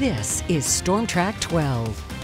This is Storm Track 12.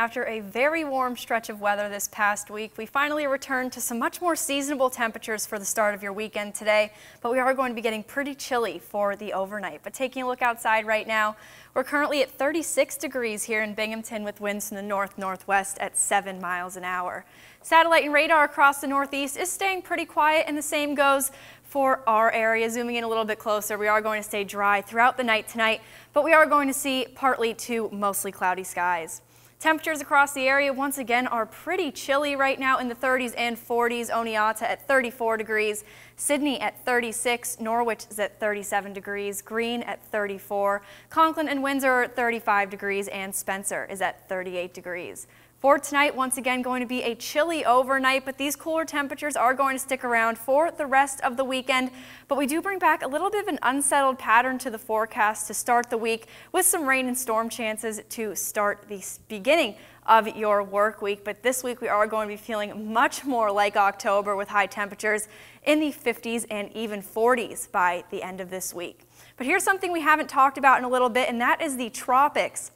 After a very warm stretch of weather this past week, we finally returned to some much more seasonable temperatures for the start of your weekend today, but we are going to be getting pretty chilly for the overnight. But taking a look outside right now, we're currently at 36 degrees here in Binghamton with winds from the north northwest at 7 miles an hour. Satellite and radar across the northeast is staying pretty quiet and the same goes for our area. Zooming in a little bit closer, we are going to stay dry throughout the night tonight, but we are going to see partly to mostly cloudy skies. Temperatures across the area once again are pretty chilly right now in the 30s and 40s. Oneonta at 34 degrees, Sydney at 36, Norwich is at 37 degrees, Green at 34, Conklin and Windsor at 35 degrees, and Spencer is at 38 degrees. For tonight, once again, going to be a chilly overnight, but these cooler temperatures are going to stick around for the rest of the weekend. But we do bring back a little bit of an unsettled pattern to the forecast to start the week with some rain and storm chances to start the beginning of your work week. But this week we are going to be feeling much more like October with high temperatures in the 50s and even 40s by the end of this week. But here's something we haven't talked about in a little bit, and that is the tropics.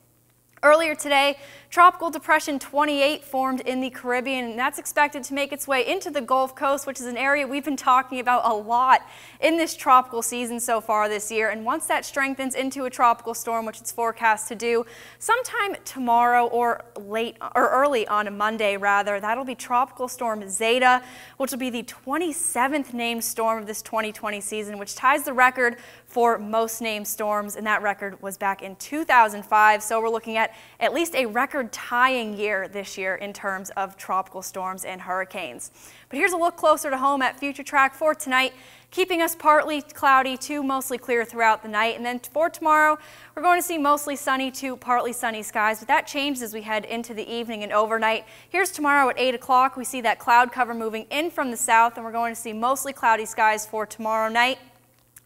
Earlier today, Tropical Depression 28 formed in the Caribbean, and that's expected to make its way into the Gulf Coast, which is an area we've been talking about a lot in this tropical season so far this year. And once that strengthens into a tropical storm, which it's forecast to do sometime tomorrow or late or early on a Monday, rather, that'll be Tropical Storm Zeta, which will be the 27th named storm of this 2020 season, which ties the record for most named storms, and that record was back in 2005. So we're looking at at least a record tying year this year in terms of tropical storms and hurricanes. But here's a look closer to home at Future Track for tonight keeping us partly cloudy to mostly clear throughout the night. And then for tomorrow, we're going to see mostly sunny to partly sunny skies, but that changes as we head into the evening and overnight. Here's tomorrow at 8 o'clock. We see that cloud cover moving in from the south, and we're going to see mostly cloudy skies for tomorrow night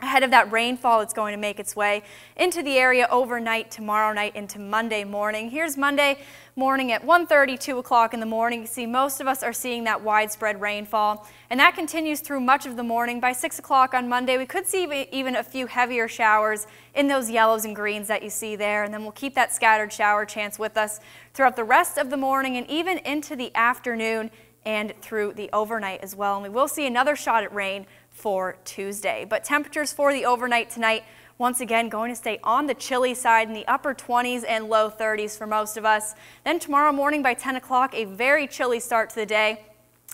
ahead of that rainfall it's going to make its way into the area overnight tomorrow night into Monday morning. Here's Monday morning at 1.30, 2 o'clock in the morning. You see most of us are seeing that widespread rainfall and that continues through much of the morning. By 6 o'clock on Monday we could see even a few heavier showers in those yellows and greens that you see there and then we'll keep that scattered shower chance with us throughout the rest of the morning and even into the afternoon and through the overnight as well. And we will see another shot at rain for Tuesday. But temperatures for the overnight tonight, once again, going to stay on the chilly side in the upper 20s and low 30s for most of us. Then tomorrow morning by 10 o'clock, a very chilly start to the day.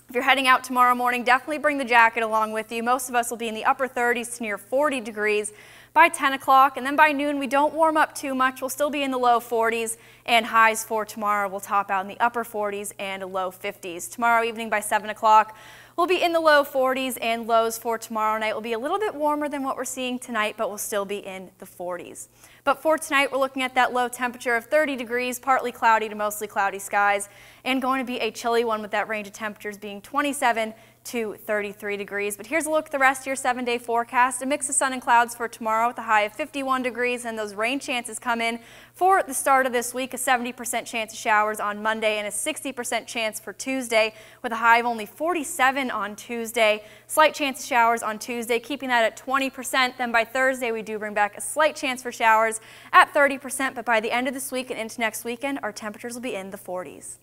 If you're heading out tomorrow morning, definitely bring the jacket along with you. Most of us will be in the upper 30s to near 40 degrees by 10 o'clock. And then by noon, we don't warm up too much. We'll still be in the low 40s, and highs for tomorrow will top out in the upper 40s and low 50s. Tomorrow evening by 7 o'clock, We'll be in the low 40s and lows for tomorrow night. will be a little bit warmer than what we're seeing tonight, but we'll still be in the 40s. But for tonight, we're looking at that low temperature of 30 degrees, partly cloudy to mostly cloudy skies, and going to be a chilly one with that range of temperatures being 27 to 33 degrees. But here's a look at the rest of your seven day forecast. A mix of sun and clouds for tomorrow with a high of 51 degrees and those rain chances come in for the start of this week. A 70% chance of showers on Monday and a 60% chance for Tuesday with a high of only 47 on Tuesday. Slight chance of showers on Tuesday, keeping that at 20%. Then by Thursday, we do bring back a slight chance for showers at 30%, but by the end of this week and into next weekend, our temperatures will be in the 40s.